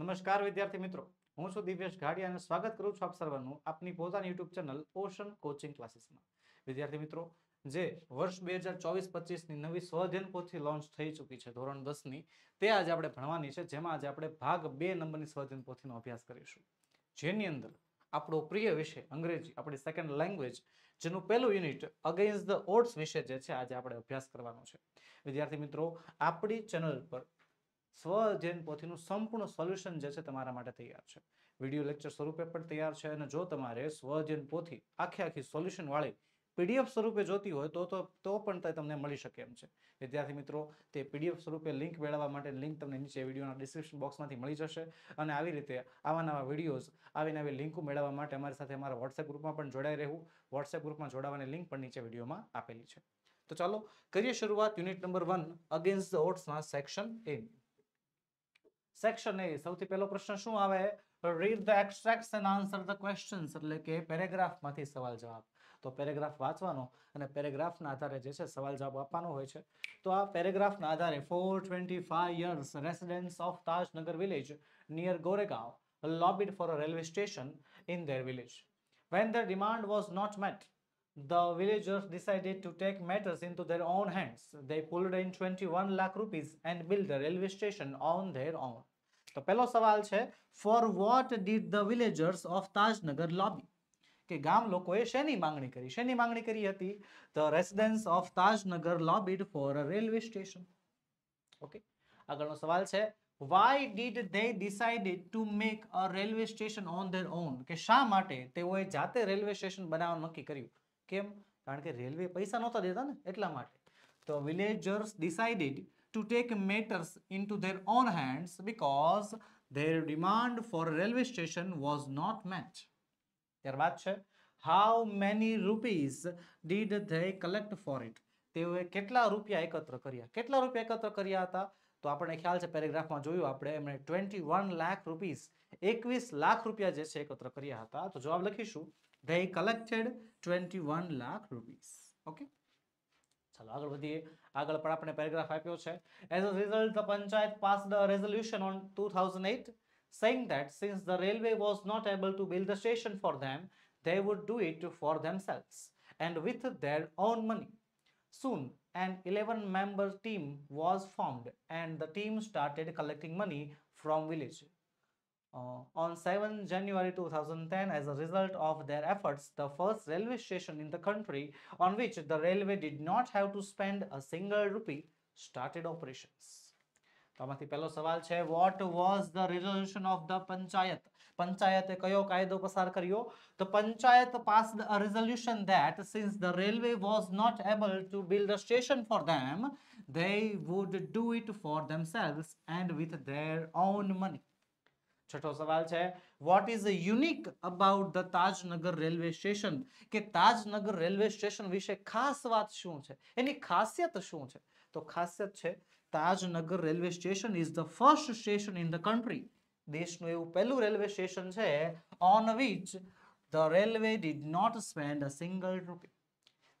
નમસ્કાર વિદ્યાર્થી મિત્રો હું છું દિવ્યેશ ઘાડી અને સ્વાગત કરું છું આપ સર્વનું આપની પોતાની યુટ્યુબ ચેનલ ઓશન કોચિંગ ક્લાસીસમાં વિદ્યાર્થી મિત્રો જે વર્ષ બે હજાર ચોવીસ પચીસની નવી સ્વધ્યન પોથી લોન્ચ થઈ ચૂકી છે ધોરણ દસની તે આજે આપણે ભણવાની છે જેમાં આજે આપણે ભાગ બે નંબરની સ્વધ્યન પોથીનો અભ્યાસ કરીશું જેની અંદર આપણો પ્રિય વિષય અંગ્રેજી આપણી સેકન્ડ લેંગ્વેજ જેનું પહેલું યુનિટ અગેન્સ્ટ ધ ઓડ્સ વિશે જે છે આજે આપણે અભ્યાસ કરવાનો છે વિદ્યાર્થી મિત્રો આપણી ચેનલ પર સ્વજૈન પોથીનું સંપૂર્ણ સોલ્યુશન જે છે તમારા માટે તૈયાર છે વિડીયો લેક્ચર સ્વરૂપે પણ તૈયાર છે અને જો તમારે સ્વજૈન પોથી આખી આખી સોલ્યુશનવાળી પીડીએફ સ્વરૂપે જોતી હોય તો તો પણ તે તમને મળી શકે એમ છે વિદ્યાર્થી મિત્રો તે પીડીએફ સ્વરૂપે લિંક મેળવવા માટે લિંક તમને નીચે વિડીયોના ડિસ્ક્રિપ્શન બોક્સમાંથી મળી જશે અને આવી રીતે આવા નવા વિડીયોઝ આવી નવી લિંકો મેળવવા માટે અમારી સાથે અમારા વોટ્સએપ ગ્રુપમાં પણ જોડાઈ રહેવું વોટ્સએપ ગ્રુપમાં જોડાવાની લિંક પણ નીચે વિડીયોમાં આપેલી છે તો ચાલો કરીએ શરૂઆત unit number one against the ઓટ્સના સેક્શન એની સેક્શન એ સૌથી પહેલો પ્રશ્ન શું આવે read the extract and answer the question એટલે કે પેરેગ્રાફમાંથી સવાલ જવાબ તો પેરેગ્રાફ વાંચવાનો અને પેરેગ્રાફના આધારે જે છે સવાલ જવાબ આપવાનો હોય છે તો આ પેરેગ્રાફના આધારે four twenty five years residents of Tajnagar village near Goregaon lobbied for a railway station in their village when the demand was not met the villagers decided to take matters into their own hands they pulled in twenty one lakh rupees and build railway station on their own તો પહેલો સવાલ છે for what did the villagers of Tajnagar lobby કે ગામ લોકોએ શેની માંગણી કરી શેની માંગણી કરી હતી the residents of Tajnagar lobbied for a railway station okay આગળનો સવાલ છે why did they decided to make a railway station on their own કે શા માટે તેઓએ જાતે રેલવે સ્ટેશન બનાવવાનું નક્કી કર્યું કેમ કારણ કે રેલવે પૈસા નહોતા દેતા ને એટલા માટે તો villagers decided to take matters into their own hands because their demand for railway station was not met. ત્યારબાદ છે how many rupees did they collect for it? તેઓએ કેટલા રૂપિયા એકત્ર કર્યા કેટલા રૂપિયા એકત્ર કર્યા હતા તો આપણને ખ્યાલ છે પેરેગ્રાફમાં જોયું આપણે એમણે ટ્વેન્ટી વન લાખ રૂપીસ એકવીસ લાખ રૂપિયા જે છે એકત્ર કર્યા હતા તો જવાબ લખીશું they collected twenty one lakh rupees okay ચાલો આગળ વધીએ આગળ પણ આપણે પેરેગ્રાફ આપ્યો છે as a result the panchayat passed the resolution on two thousand eight saying that since the railway was not able to build the station for them they would do it for themselves and with their own money. Soon, an 11 member team was formed and the team started collecting money from village. Uh, on 7 January 2010, as a result of their efforts, the first railway station in the country on which the railway did not have to spend a single rupee started operations. What was the resolution of the panchayat? Panchayat kayo kaido pasar kariyo? The panchayat passed a resolution that since the railway was not able to build a station for them, they would do it for themselves and with their own money. છઠ્ઠો સવાલ છે what is unique about the Tajnagar railway station કે Tajnagar railway station વિશે ખાસ વાત શું છે એની ખાસિયત શું છે તો ખાસિયત છે Tajnagar railway station is the first station in the country દેશનું એવું પહેલું રેલવે સ્ટેશન છે on which the railway did not spend a single rupee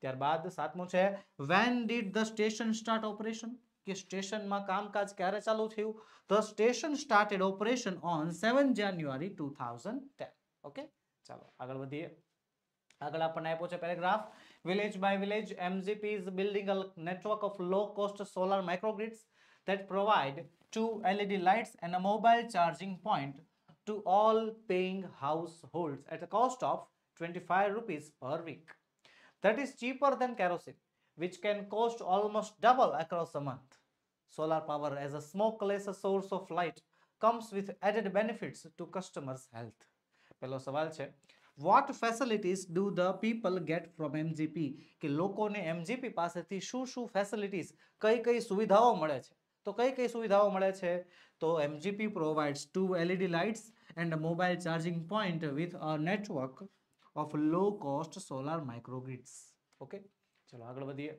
ત્યારબાદ સાતમું છે when did the station start operation The station started operation on થયું January 2010. Okay, operation on seven January two okay ચાલો આગળ village by village mgp is building a network of low cost solar microgrids that provide two led lights and a mobile charging point to all paying households at a cost of 25 rupees per week that is cheaper than kerosene which can cost almost double across a month Solar power as a smokeless source of light comes with added benefits to customers' health. પહેલો સવાલ છે what facilities do the people get from MGP કે લોકોને MGP પાસેથી શું શું facilities કઈ કઈ સુવિધાઓ મળે છે તો કઈ કઈ સુવિધાઓ મળે છે તો MGP provides two LED lights and mobile charging point with a network of low cost solar microgrids okay ચલો આગળ વધીએ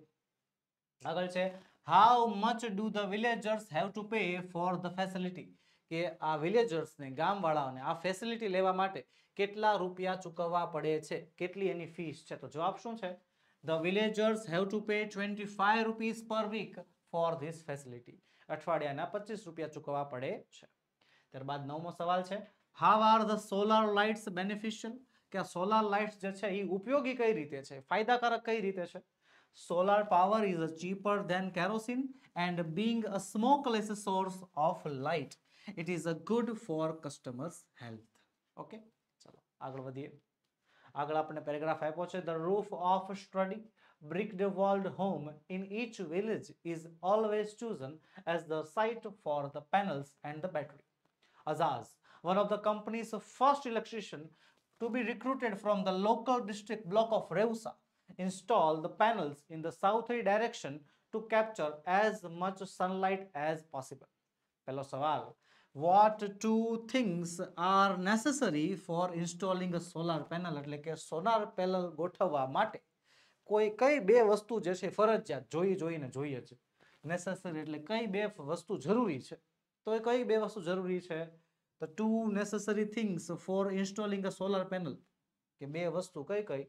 આગળ છે how much do the villagers have to pay for the facility કે આ વિલેજર્સને ગામવાળાઓને આ ફેસિલિટી લેવા માટે કેટલા રૂપિયા ચૂકવવા પડે છે કેટલી એની ફીસ છે તો જવાબ શું છે the villagers have to pay twenty five rupees per week for this facility અઠવાડિયાના પચીસ રૂપિયા ચૂકવવા પડે છે ત્યારબાદ નવમો સવાલ છે how are the solar lights beneficial કે આ સોલાર લાઇટ્સ જે છે એ ઉપયોગી કઈ રીતે છે ફાયદાકારક કઈ રીતે છે Solar power is cheaper than kerosene and being a smokeless source of light, it is good for customers' health. Okay, चलो आगे बढ़िए આગળ આપણને પેરેગ્રાફ આપ્યો છે the roof of sturdy bricked walled home in each village is always chosen as the site for the panels and the battery. Azaz, one of the company's first electrician to be recruited from the local district block of Reusa, install the panels in the southerly direction to capture as much sunlight as possible. પહેલો સવાલ what two things are necessary for installing a solar panel એટલે કે solar panel ગોઠવવા માટે કોઈ કઈ બે વસ્તુ જે છે ફરજિયાત જોઈ જોઈને જોઈએ છે નેસેસરી એટલે કઈ બે વસ્તુ જરૂરી છે તો એ કઈ બે વસ્તુ જરૂરી છે the two necessary things for installing a solar panel કે બે વસ્તુ કઈ કઈ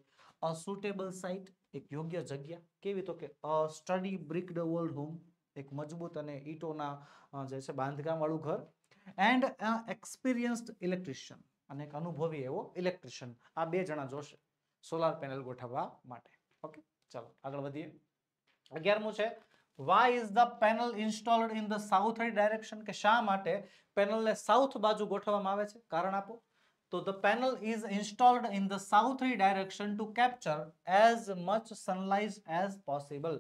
અ સુટેબલ સાઇટ એક યોગ્ય જગ્યા કેવી તો કે a sturdy brick bricked walled home એક મજબૂત અને ઈટોના જે છે બાંધકામવાળું ઘર એન્ડ એક્સપિરિયન્સ્ડ ઇલેક્ટ્રિશિયન અને એક અનુભવી એવો ઇલેક્ટ્રિશિયન આ બે જણા જોશે સોલાર પેનલ ગોઠવવા માટે ઓકે ચાલો આગળ વધીએ અગિયારમું છે why is the panel installed in the south direction કે શા માટે પેનલને સાઉથ બાજુ ગોઠવવામાં આવે છે કારણ આપો So the panel is installed in the south direction to capture as much sunlight as possible.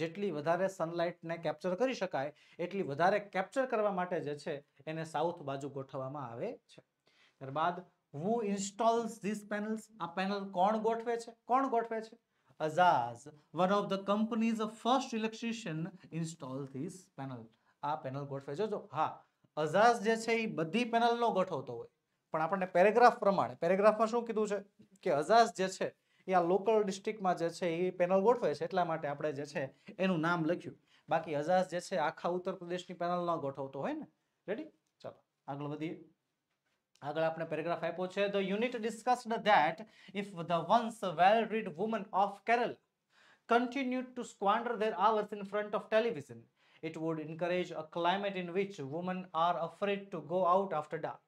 જેટલી વધારે સનલાઇટને કેપ્ચર કરી શકાય એટલી વધારે કેપ્ચર કરવા માટે જે છે એને સાઉથ બાજુ ગોઠવવામાં આવે છે ત્યારબાદ હુ ઇન્સ્ટોલ્સ ધીસ પેનલ્સ આ પેનલ કોણ ગોઠવે છે કોણ ગોઠવે છે Ajaz one of the companies first electrician install this panel આ પેનલ ગોઠવે છે જો હા અઝાઝ જે છે એ બધી પેનલનો ગોઠવતો હોય પણ આપણને પેરેગ્રાફ પ્રમાણે પેરેગ્રાફમાં શું કીધું છે કે અઝાઝ જે છે એ આ લોકલ ડિસ્ટ્રિક્ટમાં જે છે એ પેનલ ગોઠવે છે એટલા માટે આપણે જે છે એનું નામ લખ્યું બાકી અઝાઝ જે છે આખા ઉત્તર પ્રદેશની પેનલ ન ગોઠવતો હોય ને રેડી ચાલો આગળ વધીએ આગળ આપણે પેરેગ્રાફ આપ્યો છે the unit discussed that if the once well read women of Kerala continued to squander their hours in front of television it would encourage a climate in which women are afraid to go out after dark.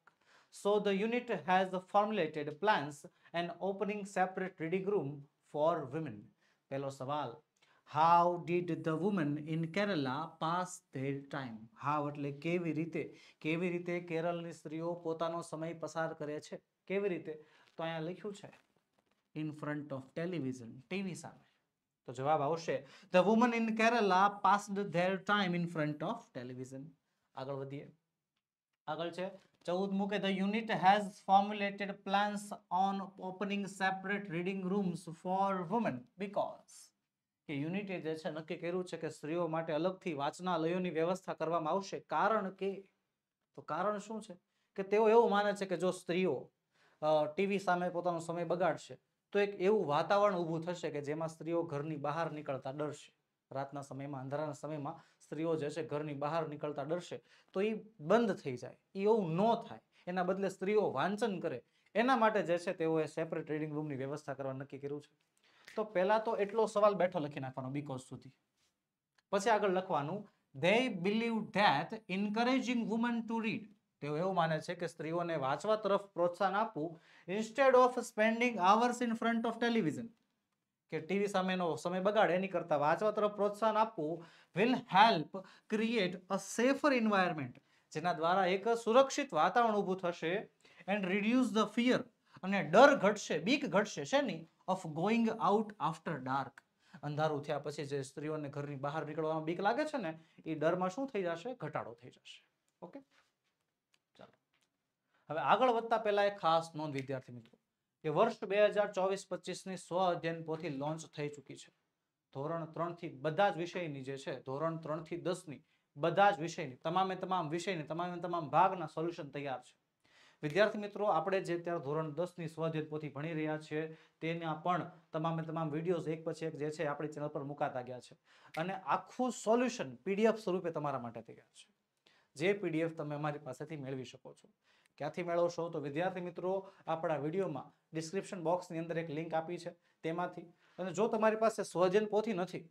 So the unit has formulated plans and opening separate reading room for women. પહેલો સવાલ how did the women in Kerala pass their time how એટલે કેવી રીતે કેવી રીતે કેરળની સ્ત્રીઓ પોતાનો સમય પસાર કરે છે કેવી રીતે તો અહીંયા લખ્યું છે in front of television TV સામે તો જવાબ આવશે the women in Kerala passed their time in front of television આગળ વધીએ આગળ છે ચૌદ મૂકે the unit has formulated plans on opening separate reading rooms for women because કે યુનિટે જે છે નક્કી કર્યું છે કે સ્ત્રીઓ માટે અલગથી વાંચનાલયોની વ્યવસ્થા કરવામાં આવશે કારણ કે તો કારણ શું છે કે તેઓ એવું માને છે કે જો સ્ત્રીઓ ટીવી સામે પોતાનો સમય બગાડશે તો એક એવું વાતાવરણ ઊભું થશે કે જેમાં સ્ત્રીઓ ઘરની બહાર નીકળતા ડરશે રાતના સમયમાં અંધારાના સમયમાં સ્ત્રીઓ જે છે ઘરની બહાર નીકળતા ડરશે તો એ બંધ થઈ જાય એ એવું ન થાય એના બદલે સ્ત્રીઓ વાંચન કરે એના માટે જે છે તેઓએ સેપરેટ રીડિંગ રૂમની વ્યવસ્થા કરવા નક્કી કર્યું છે તો પહેલા તો એટલો સવાલ બેઠો લખી નાખવાનો બીકોઝ સુધી પછી આગળ લખવાનું they believe that encouraging women to read તેઓ એવું માને છે કે સ્ત્રીઓને વાંચવા તરફ પ્રોત્સાહન આપવું instead of spending hours in front of television કે ટીવી સામેનો સમય બગાડે એની કરતાં વાંચવા તરફ પ્રોત્સાહન આપવું will help create a safer environment જેના દ્વારા એક સુરક્ષિત વાતાવરણ ઊભું થશે એન્ડ રિડ્યુસ ધ ફિયર અને ડર ઘટશે બીક ઘટશે શેની of going out after dark અંધારું થયા પછી જે સ્ત્રીઓને ઘરની બહાર નીકળવામાં બીક લાગે છે ને એ ડરમાં શું થઈ જશે ઘટાડો થઈ જશે ઓકે ચાલો હવે આગળ વધતા પહેલા એક ખાસ નોંધ વિદ્યાર્થી મિત્રો જે વર્ષ બે હજાર ચોવીસ પચીસની સ્વ અધ્યયન પોથી લોન્ચ થઈ ચૂકી છે ધોરણ ત્રણથી બધા જ વિષયની જે છે ધોરણ ત્રણથી દસની બધા જ વિષયની તમામે તમામ વિષયની તમામે તમામ ભાગના સોલ્યુશન તૈયાર છે વિદ્યાર્થી મિત્રો આપણે જે અત્યારે ધોરણ દસની સ્વાધ્યાય પોથી ભણી રહ્યા છીએ તેના પણ તમામે તમામ વિડીયોઝ એક પછી એક જે છે આપણી ચેનલ પર મુકાતા ગયા છે અને આખું સોલ્યુશન પીડીએફ સ્વરૂપે તમારા માટે તૈયાર છે જે પીડીએફ તમે અમારી પાસેથી મેળવી શકો છો ક્યાંથી મેળવશો તો વિદ્યાર્થી મિત્રો આપણા વિડીયોમાં ડિસ્ક્રિપ્શન બોક્સની અંદર એક લિંક આપી છે તેમાંથી અને જો તમારી પાસે સ્વજન પોથી નથી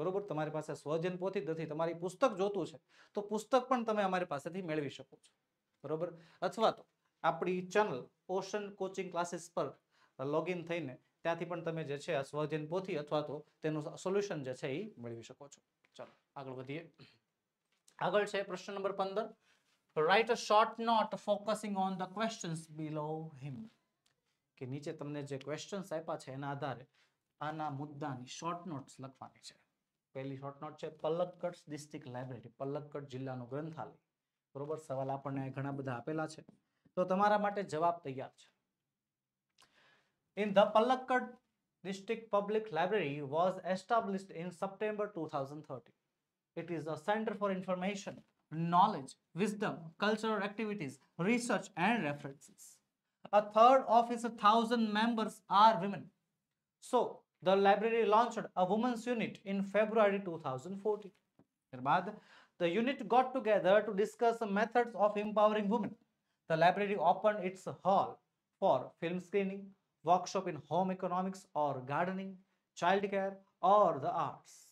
બરોબર તમારી પાસે સ્વજન પોથી નથી તમારી પુસ્તક જોતું છે તો પુસ્તક પણ તમે અમારી પાસેથી મેળવી શકો છો બરોબર અથવા તો આપણી ચેનલ ઓશન કોચિંગ ક્લાસીસ પર લોગિન થઈને ત્યાંથી પણ તમે જે છે આ સ્વજન પોથી અથવા તો તેનું સોલ્યુશન જે છે એ મેળવી શકો છો ચાલો આગળ વધીએ આગળ છે પ્રશ્ન નંબર પંદર write a short note focusing on the questions below him કે નીચે તમને જે ક્વેશ્ચન્સ આપ્યા છે એના આધારે આના મુદ્દાની શોર્ટ નોટ્સ લખવાની છે પહેલી શોર્ટ નોટ છે પલક્કડ ડિસ્ટ્રિક્ટ લાઇબ્રેરી પલક્કડ જિલ્લાનું ગ્રંથાલય બરોબર સવાલ આપણને ઘણા બધા આપેલા છે તો તમારા માટે જવાબ તૈયાર છે in the Palakkad district public library was established in September two thousand thirty it is a centre for information knowledge, wisdom, cultural activities, research and references. A third of its 1000 members are women. So, the library launched a women's unit in February 2014. The unit got together to discuss methods of empowering women. The library opened its hall for film screening, workshop in home economics or gardening, childcare or the arts.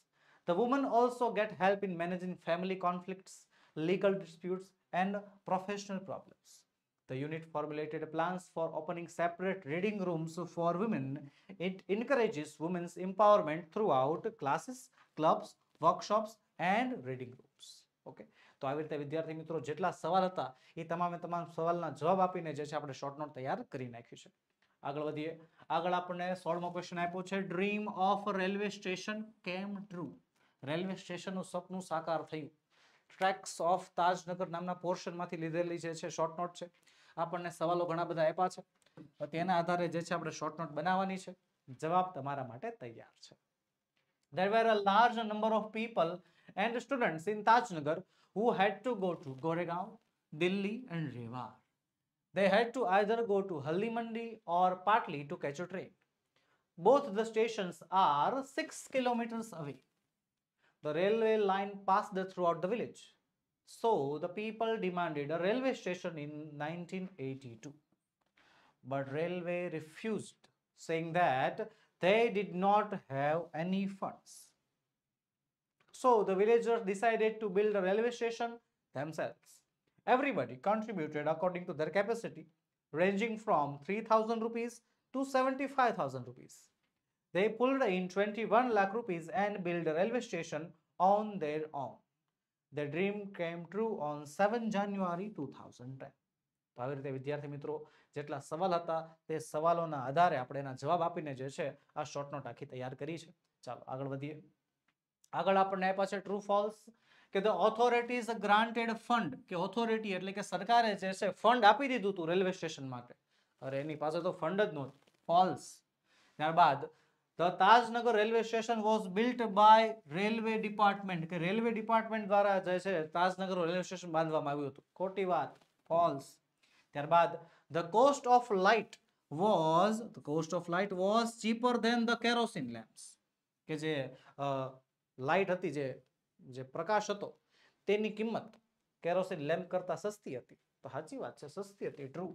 The women also get help in managing family conflicts, legal disputes and professional problems. The unit formulated plans for opening separate reading rooms for women. It encourages women's empowerment throughout classes, clubs, workshops and reading groups okay તો આવી રીતે વિદ્યાર્થી મિત્રો જેટલા સવાલ હતા એ તમામે તમામ સવાલના જવાબ આપીને જે છે આપણે શોર્ટ નોટ તૈયાર કરી નાખ્યું છે આગળ વધીએ આગળ આપણને સોળમો ક્વેશ્ચન આપ્યો છે dream of railway station came true railway સ્ટેશનનું સપનું સાકાર થયું ટ્રેક્સ ઓફ તાજનગર નામના પોર્શનમાંથી લીધેલી જે છે શોર્ટ નોટ છે આપણને સવાલો ઘણા બધા આપ્યા છે તેના આધારે જે છે આપણે શોર્ટ નોટ બનાવવાની છે જવાબ તમારા માટે તૈયાર છે there were a large number of people and students in Tajnagar who had to go to Goregaon, Delhi and Rewar. They had to either go to Halli Mandi or Patli to catch a train. Both the stations are 6 kilometers away. The railway line passed throughout the village. So the people demanded a railway station in 1982. But railway refused, saying that they did not have any funds. So the villagers decided to build a railway station themselves. Everybody contributed according to their capacity, ranging from 3000 rupees to 75,000 rupees. They pulled in 21 lakh rupees and built a railway station on their own. The dream came true on 7 January 2010. તો આવી રીતે વિદ્યાર્થી મિત્રો જેટલા સવાલ હતા તે સવાલોના આધારે આપણે એના જવાબ આપીને જે છે આ શોર્ટ નોટ આખી તૈયાર કરી છે ચાલો આગળ વધીએ આગળ આપણને આપ્યા છે ટ્રુ ફોલ્સ કે ધ ઓથોરિટીઝ ગ્રાન્ટેડ ફંડ કે ઓથોરિટી એટલે કે સરકારે જે છે ફંડ આપી દીધું હતું રેલવે સ્ટેશન માટે અરે એની પાસે તો ફંડ જ નહોતું ફોલ્સ ત્યારબાદ the Tajnagar railway station was built by railway department કે રેલવે ડિપાર્ટમેન્ટ દ્વારા જે છે તાજનગર રેલવે સ્ટેશન બાંધવામાં આવ્યું હતું ખોટી વાત ફોલ્સ ત્યારબાદ the cost of light was the cost of light was cheaper than the kerosene lamps કે જે લાઇટ હતી જે જે પ્રકાશ હતો તેની કિંમત કેરોસીન લેમ્પ કરતાં સસ્તી હતી તો સાચી વાત છે સસ્તી હતી true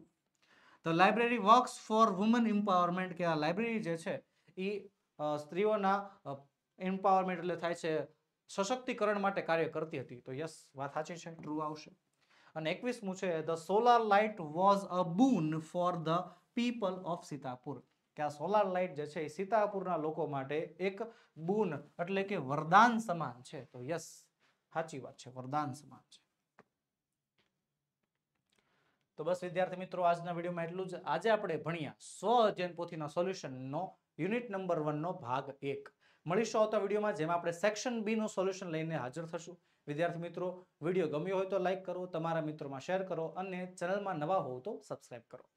the library works for women empowerment કે આ લાઇબ્રેરી જે છે એ સ્ત્રીઓના એમ્પાવરમેન્ટ એટલે થાય છે સશક્તિકરણ માટે કાર્ય કરતી હતી તો યસ વાત સાચી છે ટ્રુ આવશે અને એકવીસમું છે the solar light was a boon for the people of Sitapur કે આ સોલાર લાઇટ જે છે એ સીતાપુરના લોકો માટે એક બૂન એટલે કે વરદાન સમાન છે તો યસ સાચી વાત છે વરદાન સમાન છે તો બસ વિદ્યાર્થી મિત્રો આજના વિડીયોમાં એટલું જ આજે આપણે ભણ્યા સો અધ્યયન પોથીના સોલ્યુશનનો યુનિટ નંબર વનનો ભાગ એક મળીશું આવતા વિડીયોમાં જેમાં આપણે સેક્શન બીનું સોલ્યુશન લઈને હાજર થશું વિદ્યાર્થી મિત્રો વિડીયો ગમ્યો હોય તો લાઇક કરો તમારા મિત્રોમાં શેર કરો અને ચેનલમાં નવા હોવ તો સબસ્ક્રાઈબ કરો